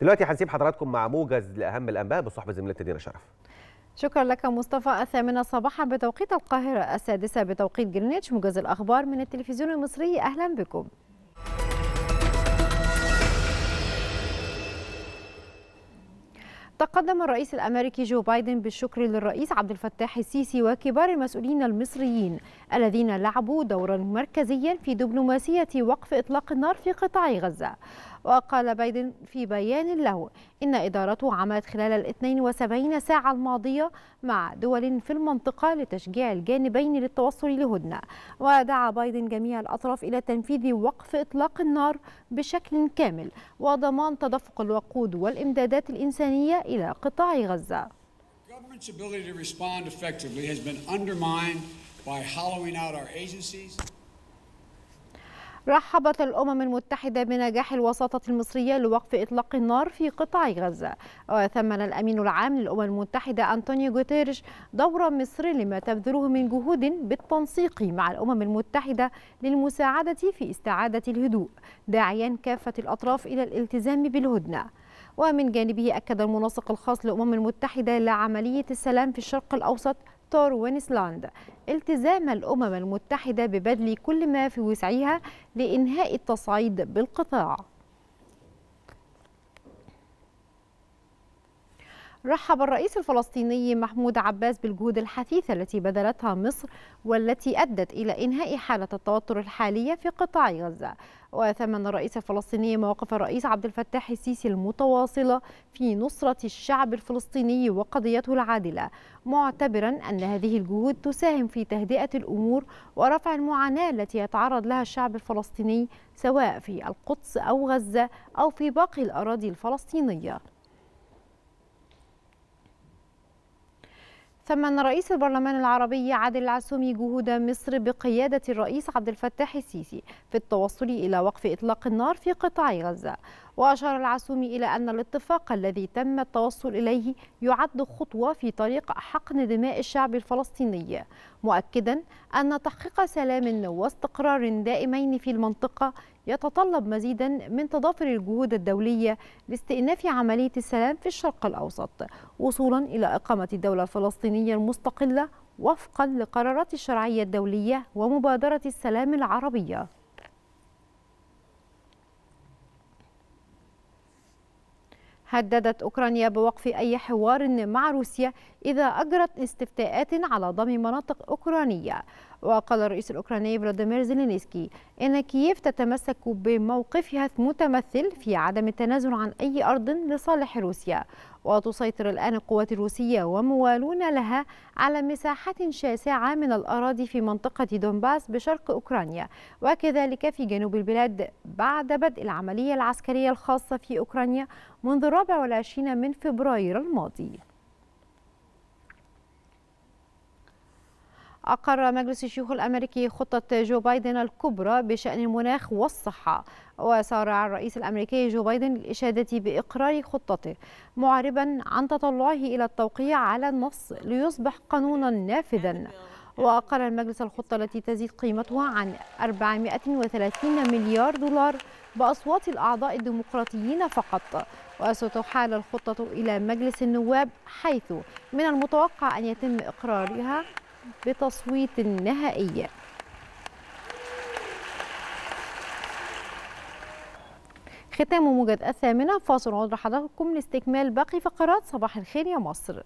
دلوقتي هنسيب حضراتكم مع موجز لاهم الانباء بالصحبه زميلتنا دينا شرف شكرا لك مصطفى الثامنة صباحا بتوقيت القاهرة السادسة بتوقيت جرينتش موجز الأخبار من التلفزيون المصري أهلا بكم تقدم الرئيس الامريكي جو بايدن بالشكر للرئيس عبد الفتاح السيسي وكبار المسؤولين المصريين الذين لعبوا دورا مركزيا في دبلوماسيه وقف اطلاق النار في قطاع غزه. وقال بايدن في بيان له إن إدارته عملت خلال ال 72 ساعة الماضية مع دول في المنطقة لتشجيع الجانبين للتوصل لهدنة ودعا بايدن جميع الأطراف إلى تنفيذ وقف إطلاق النار بشكل كامل وضمان تدفق الوقود والإمدادات الإنسانية إلى قطاع غزة by hollowing out our agencies. رحبت الأمم المتحدة بنجاح الوساطة المصرية لوقف إطلاق النار في قطاع غزة وثمن الأمين العام للأمم المتحدة أنطونيو جوتيرش دور مصر لما تبذله من جهود بالتنسيق مع الأمم المتحدة للمساعدة في استعادة الهدوء داعيا كافة الأطراف إلى الالتزام بالهدنة ومن جانبه أكد المنسق الخاص للأمم المتحدة لعملية السلام في الشرق الأوسط فيكتور وينسلاند التزام الأمم المتحدة ببذل كل ما في وسعها لإنهاء التصعيد بالقطاع رحب الرئيس الفلسطيني محمود عباس بالجهود الحثيثة التي بذلتها مصر والتي أدت إلى إنهاء حالة التوتر الحالية في قطاع غزة وثمن الرئيس الفلسطيني مواقف الرئيس عبد الفتاح السيسي المتواصلة في نصرة الشعب الفلسطيني وقضيته العادلة معتبرا أن هذه الجهود تساهم في تهدئة الأمور ورفع المعاناة التي يتعرض لها الشعب الفلسطيني سواء في القدس أو غزة أو في باقي الأراضي الفلسطينية ثمن رئيس البرلمان العربي عادل العسومي جهود مصر بقيادة الرئيس عبد الفتاح السيسي في التوصل إلى وقف إطلاق النار في قطاع غزة وأشار العسومي إلى أن الاتفاق الذي تم التوصل إليه يعد خطوة في طريق حقن دماء الشعب الفلسطيني مؤكدا أن تحقيق سلام واستقرار دائمين في المنطقة يتطلب مزيدا من تضافر الجهود الدولية لاستئناف عملية السلام في الشرق الأوسط وصولا إلى إقامة الدولة الفلسطينية المستقلة وفقا لقرارات الشرعية الدولية ومبادرة السلام العربية هددت أوكرانيا بوقف أي حوار مع روسيا إذا أجرت استفتاءات على ضم مناطق أوكرانية وقال الرئيس الأوكراني فلاديمير زيلينسكي إن كييف تتمسك بموقفها المتمثل في عدم التنازل عن أي أرض لصالح روسيا وتسيطر الآن القوات الروسية وموالون لها على مساحات شاسعة من الأراضي في منطقة دونباس بشرق أوكرانيا وكذلك في جنوب البلاد بعد بدء العملية العسكرية الخاصة في أوكرانيا منذ 24 من فبراير الماضي أقر مجلس الشيوخ الأمريكي خطة جو بايدن الكبرى بشأن المناخ والصحة وسارع الرئيس الأمريكي جو بايدن للإشادة بإقرار خطته معربا عن تطلعه إلى التوقيع على النص ليصبح قانونا نافذا وأقر المجلس الخطة التي تزيد قيمتها عن 430 مليار دولار بأصوات الأعضاء الديمقراطيين فقط وستحال الخطة إلى مجلس النواب حيث من المتوقع أن يتم إقرارها بتصويت نهائي ختام موجة الثامنة فاصل عذر حضراتكم لاستكمال باقي فقرات صباح الخير يا مصر